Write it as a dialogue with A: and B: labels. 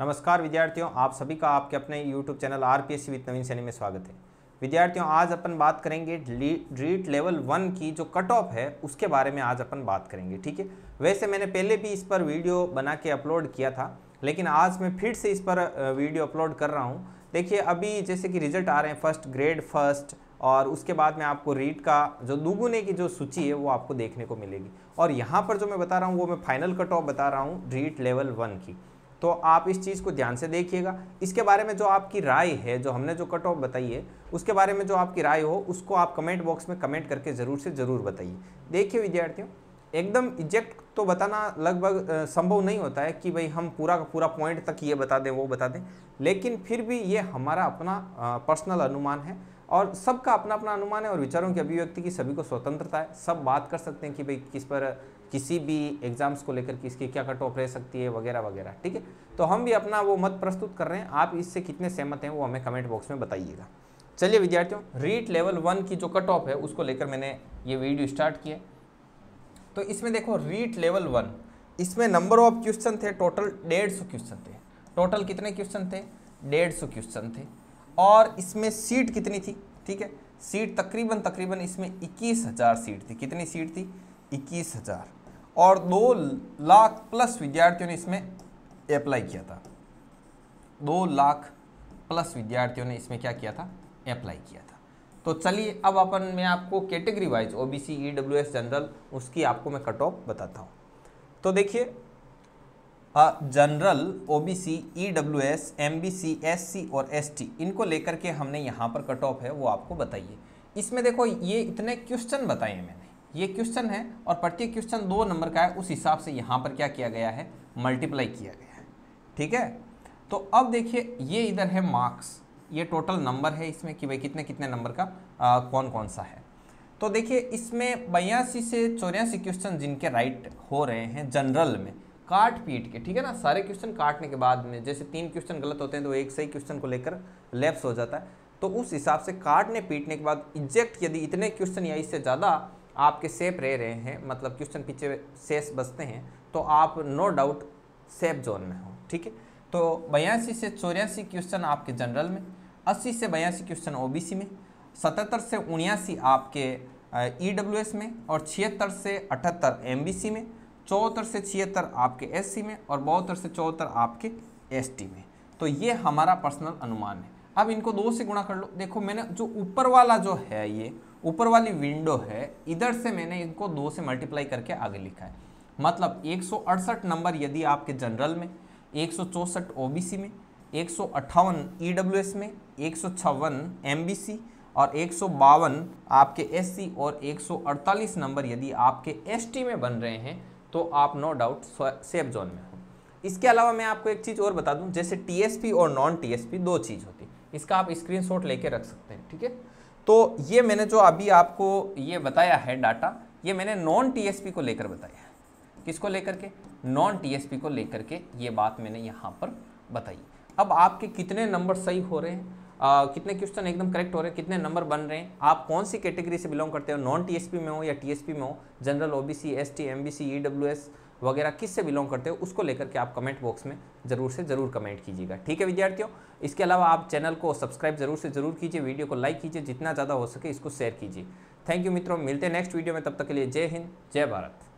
A: नमस्कार विद्यार्थियों आप सभी का आपके अपने YouTube channel R P S C with Naveen Saini में स्वागत है विद्यार्थियों आज अपन बात करेंगे रीट लेवल वन की जो कट ऑफ है उसके बारे में आज अपन बात करेंगे ठीक है वैसे मैंने पहले भी इस पर वीडियो बना के अपलोड किया था लेकिन आज मैं फिर से इस पर वीडियो अपलोड कर रहा हूँ देखिए अभी जैसे कि रिजल्ट आ रहे हैं फर्स्ट ग्रेड फर्स्ट और उसके बाद में आपको रीट का जो दुगुने की जो सूची है वो आपको देखने को मिलेगी और यहाँ पर जो मैं बता रहा हूँ वो मैं फाइनल कट ऑफ बता रहा हूँ रीट लेवल वन की तो आप इस चीज़ को ध्यान से देखिएगा इसके बारे में जो आपकी राय है जो हमने जो कट ऑफ बताई है उसके बारे में जो आपकी राय हो उसको आप कमेंट बॉक्स में कमेंट करके ज़रूर से ज़रूर बताइए देखिए विद्यार्थियों एकदम इजेक्ट तो बताना लगभग संभव नहीं होता है कि भाई हम पूरा का पूरा पॉइंट तक ये बता दें वो बता दें लेकिन फिर भी ये हमारा अपना पर्सनल अनुमान है और सबका अपना अपना अनुमान है और विचारों की अभिव्यक्ति की सभी को स्वतंत्रता है सब बात कर सकते हैं कि भाई किस पर किसी भी एग्ज़ाम्स को लेकर किसकी क्या कट ऑफ रह सकती है वगैरह वगैरह ठीक है तो हम भी अपना वो मत प्रस्तुत कर रहे हैं आप इससे कितने सहमत हैं वो हमें कमेंट बॉक्स में बताइएगा चलिए विद्यार्थियों रीट लेवल वन की जो कट ऑफ है उसको लेकर मैंने ये वीडियो स्टार्ट किया तो इसमें देखो रीट लेवल वन इसमें नंबर ऑफ क्वेश्चन थे टोटल डेढ़ सौ क्वेश्चन थे टोटल कितने क्वेश्चन थे डेढ़ सौ क्वेश्चन थे और इसमें सीट कितनी थी ठीक है सीट तकरीबन तकरीबन इसमें इक्कीस हज़ार सीट थी कितनी सीट थी इक्कीस हज़ार और दो लाख प्लस विद्यार्थियों ने इसमें अप्लाई किया था दो लाख प्लस विद्यार्थियों ने इसमें क्या किया था अप्लाई किया था तो चलिए अब अपन मैं आपको category wise O B C E W S general उसकी आपको मैं कट ऑफ बताता हूँ तो देखिए general O B C E W S M B C S C और एस टी इनको लेकर के हमने यहाँ पर कट ऑफ है वो आपको बताइए इसमें देखो ये इतने क्वेश्चन बताए मैंने ये क्वेश्चन है और प्रत्येक क्वेश्चन दो नंबर का है उस हिसाब से यहाँ पर क्या किया गया है मल्टीप्लाई किया गया है ठीक है तो अब देखिए ये इधर है मार्क्स ये टोटल नंबर है इसमें कि भाई कितने कितने नंबर का आ, कौन कौन सा है तो देखिए इसमें बयासी से चौरासी क्वेश्चन जिनके राइट हो रहे हैं जनरल में काट पीट के ठीक है ना सारे क्वेश्चन काटने के बाद में जैसे तीन क्वेश्चन गलत होते हैं तो एक सही क्वेश्चन को लेकर लेप्स हो जाता है तो उस हिसाब से काटने पीटने के बाद इजेक्ट यदि इतने क्वेश्चन या इससे ज़्यादा आपके सेफ रह रहे हैं मतलब क्वेश्चन पीछे सेस बचते हैं तो आप नो डाउट सेफ जोन में हो ठीक है तो बयासी से चौरासी क्वेश्चन आपके जनरल में अस्सी से बयासी क्वेश्चन ओ में सतहत्तर से उन्यासी आपके ई e में और छिहत्तर से अठहत्तर एम में चौहत्तर से छिहत्तर आपके एस में और बहत्तर से चौहत्तर आपके एस में तो ये हमारा पर्सनल अनुमान है अब इनको दो से गुणा कर लो देखो मैंने जो ऊपर वाला जो है ये ऊपर वाली विंडो है इधर से मैंने इनको दो से मल्टीप्लाई करके आगे लिखा है मतलब एक नंबर यदि आपके जनरल में एक ओबीसी में एक ईडब्ल्यूएस e में एक एमबीसी और एक आपके एससी और 148 नंबर यदि आपके एसटी में बन रहे हैं तो आप नो डाउट सेफ जोन में हो इसके अलावा मैं आपको एक चीज़ और बता दूं जैसे टीएसपी और नॉन टीएसपी दो चीज़ होती है इसका आप स्क्रीनशॉट लेके रख सकते हैं ठीक है तो ये मैंने जो अभी आपको ये बताया है डाटा ये मैंने नॉन टीएसपी को लेकर बताया है किसको लेकर के नॉन टीएसपी को लेकर के ये बात मैंने यहाँ पर बताई अब आपके कितने नंबर सही हो रहे हैं आ, कितने क्वेश्चन एकदम करेक्ट हो रहे हैं कितने नंबर बन रहे हैं आप कौन सी कैटेगरी से बिलोंग करते हो नॉन टीएसपी में हो या टीएसपी में हो general OBC ST MBC EWS वगैरह किससे बिलोंग करते हो उसको लेकर के आप कमेंट बॉक्स में ज़रूर से ज़रूर कमेंट कीजिएगा ठीक है विद्यार्थियों इसके अलावा आप चैनल को सब्सक्राइब जरूर से ज़रूर कीजिए वीडियो को लाइक कीजिए जितना ज़्यादा हो सके इसको शेयर कीजिए थैंक यू मित्रों मिलते हैं नेक्स्ट वीडियो में तब तक के लिए जय हिंद जय भारत